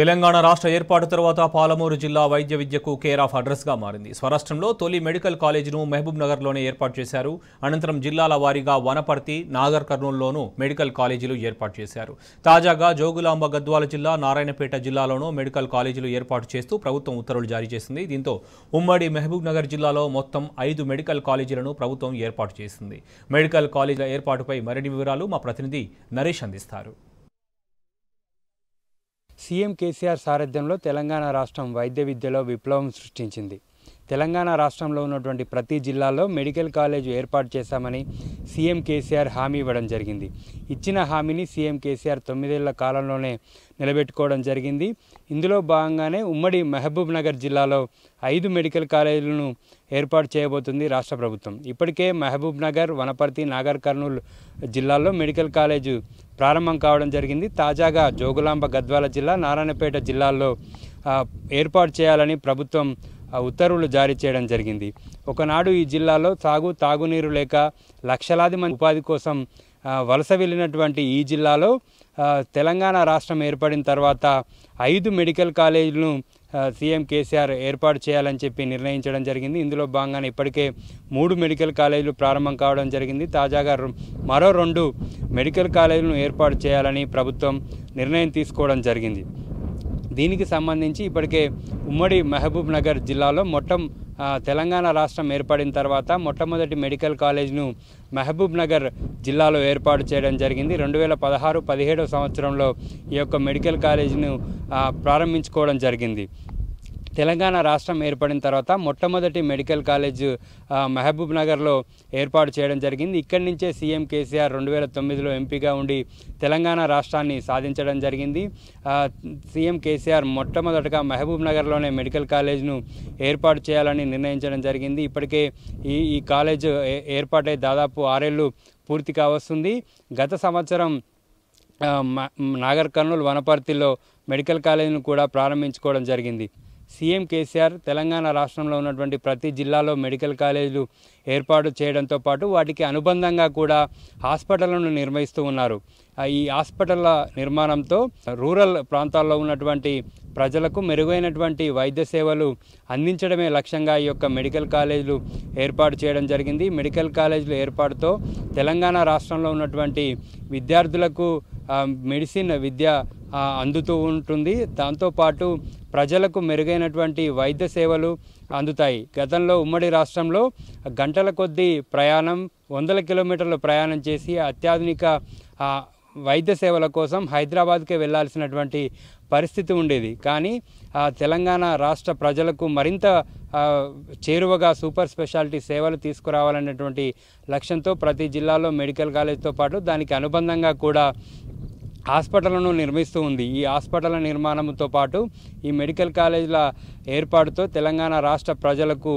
తెలంగాణ రాష్ట్ర ఏర్పాటు తర్వాత పాలమూరు జిల్లా వైద్య విద్యకు కేర్ ఆఫ్ అడ్రస్గా మారింది స్వరాష్ట్రంలో తొలి మెడికల్ కాలేజీను మహబూబ్ నగర్లోనే ఏర్పాటు చేశారు అనంతరం జిల్లాల వారీగా వనపర్తి నాగర్ కర్నూలులోనూ మెడికల్ కాలేజీలు ఏర్పాటు చేశారు తాజాగా జోగులాంబ గద్వాల జిల్లా నారాయణపేట జిల్లాలోనూ మెడికల్ కాలేజీలు ఏర్పాటు చేస్తూ ప్రభుత్వం ఉత్తర్వులు జారీ చేసింది దీంతో ఉమ్మడి మహబూబ్ నగర్ జిల్లాలో మొత్తం ఐదు మెడికల్ కాలేజీలను ప్రభుత్వం ఏర్పాటు చేసింది మెడికల్ కాలేజీల ఏర్పాటుపై మరిన్ని వివరాలు మా ప్రతినిధి నరేష్ అందిస్తారు సీఎం కేసీఆర్ సారథ్యంలో తెలంగాణ రాష్ట్రం వైద్య విద్యలో విప్లవం సృష్టించింది తెలంగాణ రాష్ట్రంలో ఉన్నటువంటి ప్రతి జిల్లాలో మెడికల్ కాలేజ్ ఏర్పాటు చేశామని సీఎం కేసీఆర్ హామీ ఇవ్వడం జరిగింది ఇచ్చిన హామీని సీఎం కేసీఆర్ తొమ్మిదేళ్ల కాలంలోనే నిలబెట్టుకోవడం జరిగింది ఇందులో భాగంగానే ఉమ్మడి మహబూబ్ నగర్ జిల్లాలో ఐదు మెడికల్ కాలేజీలను ఏర్పాటు చేయబోతుంది రాష్ట్ర ప్రభుత్వం ఇప్పటికే మహబూబ్ నగర్ వనపర్తి నాగర్ కర్నూలు జిల్లాల్లో మెడికల్ కాలేజు ప్రారంభం కావడం జరిగింది తాజాగా జోగులాంబ గద్వాల జిల్లా నారాయణపేట జిల్లాల్లో ఏర్పాటు చేయాలని ప్రభుత్వం ఉత్తర్వులు జారీ చేయడం జరిగింది ఒకనాడు ఈ జిల్లాలో సాగు తాగునీరు లేక లక్షలాది మంది ఉపాధి కోసం వలస వెళ్ళినటువంటి ఈ జిల్లాలో తెలంగాణ రాష్ట్రం ఏర్పడిన తర్వాత ఐదు మెడికల్ కాలేజీలను సీఎం కేసీఆర్ ఏర్పాటు చేయాలని చెప్పి నిర్ణయించడం జరిగింది ఇందులో భాగంగానే ఇప్పటికే మూడు మెడికల్ కాలేజీలు ప్రారంభం కావడం జరిగింది తాజాగా మరో రెండు మెడికల్ కాలేజీలను ఏర్పాటు చేయాలని ప్రభుత్వం నిర్ణయం తీసుకోవడం జరిగింది దీనికి సంబంధించి ఇప్పటికే ఉమ్మడి మహబూబ్ నగర్ జిల్లాలో మొట్టం తెలంగాణ రాష్ట్రం ఏర్పడిన తర్వాత మొట్టమొదటి మెడికల్ కాలేజ్ను మహబూబ్ నగర్ జిల్లాలో ఏర్పాటు చేయడం జరిగింది రెండు వేల పదహారు పదిహేడవ సంవత్సరంలో ఈ యొక్క మెడికల్ కాలేజ్ను ప్రారంభించుకోవడం జరిగింది తెలంగాణ రాష్ట్రం ఏర్పడిన తర్వాత మొట్టమొదటి మెడికల్ కాలేజ్ మహబూబ్ నగర్లో ఏర్పాటు చేయడం జరిగింది ఇక్కడి నుంచే సీఎం కేసీఆర్ రెండు వేల తొమ్మిదిలో ఎంపీగా ఉండి తెలంగాణ రాష్ట్రాన్ని సాధించడం జరిగింది సీఎం కేసీఆర్ మొట్టమొదటగా మహబూబ్ నగర్లోనే మెడికల్ కాలేజ్ను ఏర్పాటు చేయాలని నిర్ణయించడం జరిగింది ఇప్పటికే ఈ ఈ కాలేజ్ ఏర్పాటై దాదాపు ఆరేళ్ళు పూర్తి కావస్తుంది గత సంవత్సరం నాగర్ కర్నూలు వనపర్తిలో మెడికల్ కాలేజీని కూడా ప్రారంభించుకోవడం జరిగింది సీఎం కేసీఆర్ తెలంగాణ రాష్ట్రంలో ఉన్నటువంటి ప్రతి జిల్లాలో మెడికల్ కాలేజీలు ఏర్పాటు చేయడంతో పాటు వాటికి అనుబంధంగా కూడా హాస్పిటళ్లను నిర్వహిస్తూ ఉన్నారు ఈ హాస్పిటళ్ల నిర్మాణంతో రూరల్ ప్రాంతాల్లో ఉన్నటువంటి ప్రజలకు మెరుగైనటువంటి వైద్య సేవలు అందించడమే లక్ష్యంగా ఈ యొక్క మెడికల్ కాలేజీలు ఏర్పాటు చేయడం జరిగింది మెడికల్ కాలేజీలు ఏర్పాటుతో తెలంగాణ రాష్ట్రంలో ఉన్నటువంటి విద్యార్థులకు మెడిసిన్ విద్య అందుతూ ఉంటుంది దాంతోపాటు ప్రజలకు మెరుగైనటువంటి వైద్య సేవలు అందుతాయి గతంలో ఉమ్మడి రాష్ట్రంలో గంటల కొద్దీ ప్రయాణం వందల కిలోమీటర్లు ప్రయాణం చేసి అత్యాధునిక వైద్య సేవల కోసం హైదరాబాద్కే వెళ్లాల్సినటువంటి పరిస్థితి ఉండేది కానీ తెలంగాణ రాష్ట్ర ప్రజలకు మరింత చేరువగా సూపర్ స్పెషాలిటీ సేవలు తీసుకురావాలనేటువంటి లక్ష్యంతో ప్రతి జిల్లాలో మెడికల్ కాలేజ్తో పాటు దానికి అనుబంధంగా కూడా హాస్పిటల్ను నిర్మిస్తూ ఉంది ఈ హాస్పిటల్ నిర్మాణంతో పాటు ఈ మెడికల్ కాలేజీల ఏర్పాటుతో తెలంగాణ రాష్ట్ర ప్రజలకు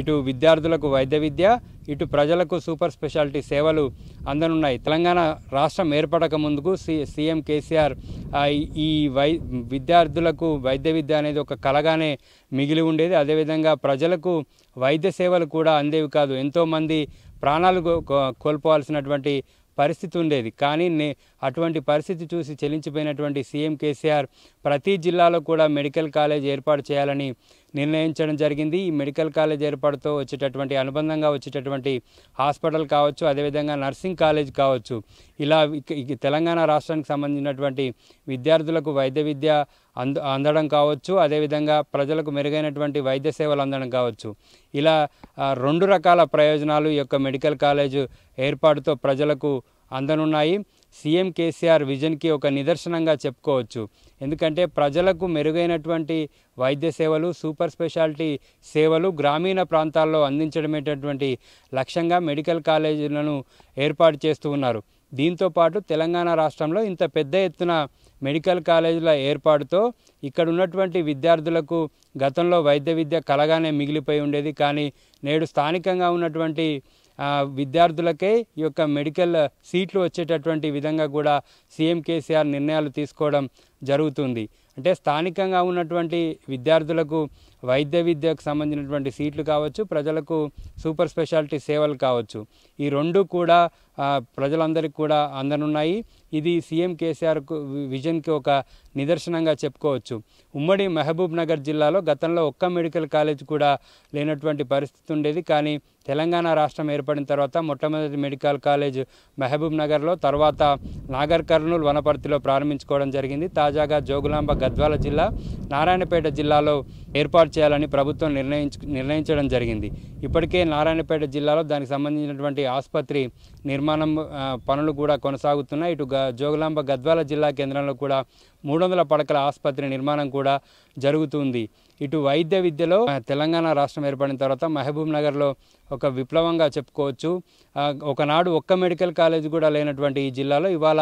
ఇటు విద్యార్థులకు వైద్య విద్య ఇటు ప్రజలకు సూపర్ స్పెషాలిటీ సేవలు అందనున్నాయి తెలంగాణ రాష్ట్రం ఏర్పడక ముందుకు సి సీఎం కేసీఆర్ ఈ వై విద్యార్థులకు వైద్య విద్య అనేది ఒక కలగానే మిగిలి ఉండేది అదేవిధంగా ప్రజలకు వైద్య సేవలు కూడా అందేవి కాదు ఎంతోమంది ప్రాణాలు కోల్పోవాల్సినటువంటి పరిస్థితి ఉండేది కానీ నే అటువంటి పరిస్థితి చూసి చెలించిపోయినటువంటి సీఎం కేసీఆర్ ప్రతి జిల్లాలో కూడా మెడికల్ కాలేజ్ ఏర్పాటు చేయాలని నిర్ణయించడం జరిగింది ఈ మెడికల్ కాలేజ్ ఏర్పాటుతో వచ్చేటటువంటి అనుబంధంగా వచ్చేటటువంటి హాస్పిటల్ కావచ్చు అదేవిధంగా నర్సింగ్ కాలేజ్ కావచ్చు ఇలా తెలంగాణ రాష్ట్రానికి సంబంధించినటువంటి విద్యార్థులకు వైద్య విద్య అంద అందడం కావచ్చు అదేవిధంగా ప్రజలకు మెరుగైనటువంటి వైద్య సేవలు అందడం కావచ్చు ఇలా రెండు రకాల ప్రయోజనాలు యొక్క మెడికల్ కాలేజ్ ఏర్పాటుతో ప్రజలకు అందనున్నాయి సీఎం కేసీఆర్ విజన్కి ఒక నిదర్శనంగా చెప్పుకోవచ్చు ఎందుకంటే ప్రజలకు మెరుగైనటువంటి వైద్య సేవలు సూపర్ స్పెషాలిటీ సేవలు గ్రామీణ ప్రాంతాల్లో అందించడమేటటువంటి లక్ష్యంగా మెడికల్ కాలేజీలను ఏర్పాటు చేస్తూ ఉన్నారు దీంతోపాటు తెలంగాణ రాష్ట్రంలో ఇంత పెద్ద ఎత్తున మెడికల్ కాలేజీల ఏర్పాటుతో ఇక్కడ ఉన్నటువంటి విద్యార్థులకు గతంలో వైద్య విద్య కలగానే మిగిలిపోయి ఉండేది కానీ నేడు స్థానికంగా ఉన్నటువంటి విద్యార్థులకే ఈ యొక్క మెడికల్ సీట్లు వచ్చేటటువంటి విధంగా కూడా సీఎం కేసీఆర్ నిర్ణయాలు తీసుకోవడం జరుగుతుంది అంటే స్థానికంగా ఉన్నటువంటి విద్యార్థులకు వైద్య విద్యకు సంబంధించినటువంటి సీట్లు కావచ్చు ప్రజలకు సూపర్ స్పెషాలిటీ సేవలు కావచ్చు ఈ రెండు కూడా ప్రజలందరికీ కూడా అందనున్నాయి ఇది సీఎం కేసీఆర్ విజన్కి ఒక నిదర్శనంగా చెప్పుకోవచ్చు ఉమ్మడి మహబూబ్ నగర్ జిల్లాలో గతంలో ఒక్క మెడికల్ కాలేజ్ కూడా లేనటువంటి పరిస్థితి ఉండేది కానీ తెలంగాణ రాష్ట్రం ఏర్పడిన తర్వాత మొట్టమొదటి మెడికల్ కాలేజ్ మహబూబ్ నగర్లో తర్వాత నాగర్ కర్నూలు వనపర్తిలో ప్రారంభించుకోవడం జరిగింది తాజాగా జోగులాంబ గద్వాల జిల్లా నారాయణపేట జిల్లాలో ఏర్పాటు చేయాలని ప్రభుత్వం నిర్ణయించ నిర్ణయించడం జరిగింది ఇప్పటికే నారాయణపేట జిల్లాలో దానికి సంబంధించినటువంటి ఆసుపత్రి నిర్మాణం పనులు కూడా కొనసాగుతున్నాయి ఇటు గ జోగులాంబ గద్వాల జిల్లా కేంద్రంలో కూడా మూడు వందల పడకల ఆసుపత్రి నిర్మాణం కూడా జరుగుతుంది ఇటు వైద్య విద్యలో తెలంగాణ రాష్ట్రం ఏర్పడిన తర్వాత మహబూబ్ నగర్లో ఒక విప్లవంగా చెప్పుకోవచ్చు ఒకనాడు ఒక్క మెడికల్ కాలేజ్ కూడా లేనటువంటి ఈ జిల్లాలో ఇవాళ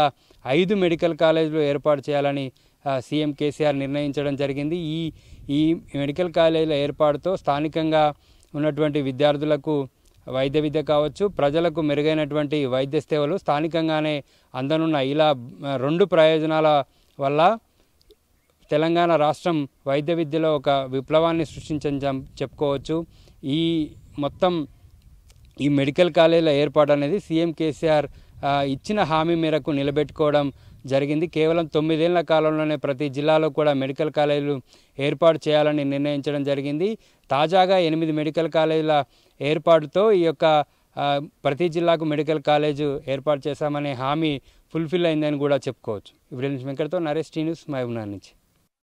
ఐదు మెడికల్ కాలేజీలు ఏర్పాటు చేయాలని సీఎం కేసీఆర్ నిర్ణయించడం జరిగింది ఈ ఈ మెడికల్ కాలేజీల ఏర్పాటుతో స్థానికంగా ఉన్నటువంటి విద్యార్థులకు వైద్య విద్య కావచ్చు ప్రజలకు మెరుగైనటువంటి వైద్య సేవలు స్థానికంగానే అందనున్న ఇలా రెండు ప్రయోజనాల వల్ల తెలంగాణ రాష్ట్రం వైద్య విద్యలో ఒక విప్లవాన్ని సృష్టించని చెప్పుకోవచ్చు ఈ మొత్తం ఈ మెడికల్ కాలేజీల ఏర్పాటు అనేది సీఎం కేసీఆర్ ఇచ్చిన హామీ మేరకు నిలబెట్టుకోవడం జరిగింది కేవలం తొమ్మిదేళ్ల కాలంలోనే ప్రతి జిల్లాలో కూడా మెడికల్ కాలేజీలు ఏర్పాటు చేయాలని నిర్ణయించడం జరిగింది తాజాగా ఎనిమిది మెడికల్ కాలేజీల ఏర్పాటుతో ఈ యొక్క ప్రతి జిల్లాకు మెడికల్ కాలేజు ఏర్పాటు చేశామనే హామీ ఫుల్ఫిల్ అయిందని కూడా చెప్పుకోవచ్చు ఇప్పుడు వెంకటతో నరేష్ టీ న్యూస్ మహబూబ్నగర్ నుంచి